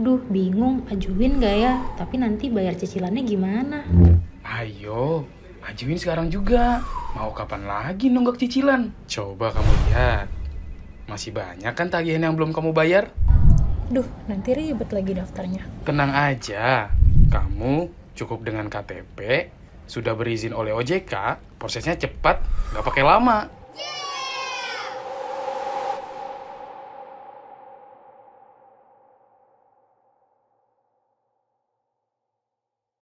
duh bingung ajuin gak ya tapi nanti bayar cicilannya gimana ayo ajuin sekarang juga mau kapan lagi nunggak cicilan coba kamu lihat masih banyak kan tagihan yang belum kamu bayar duh nanti ribet lagi daftarnya tenang aja kamu cukup dengan KTP sudah berizin oleh OJK prosesnya cepat nggak pakai lama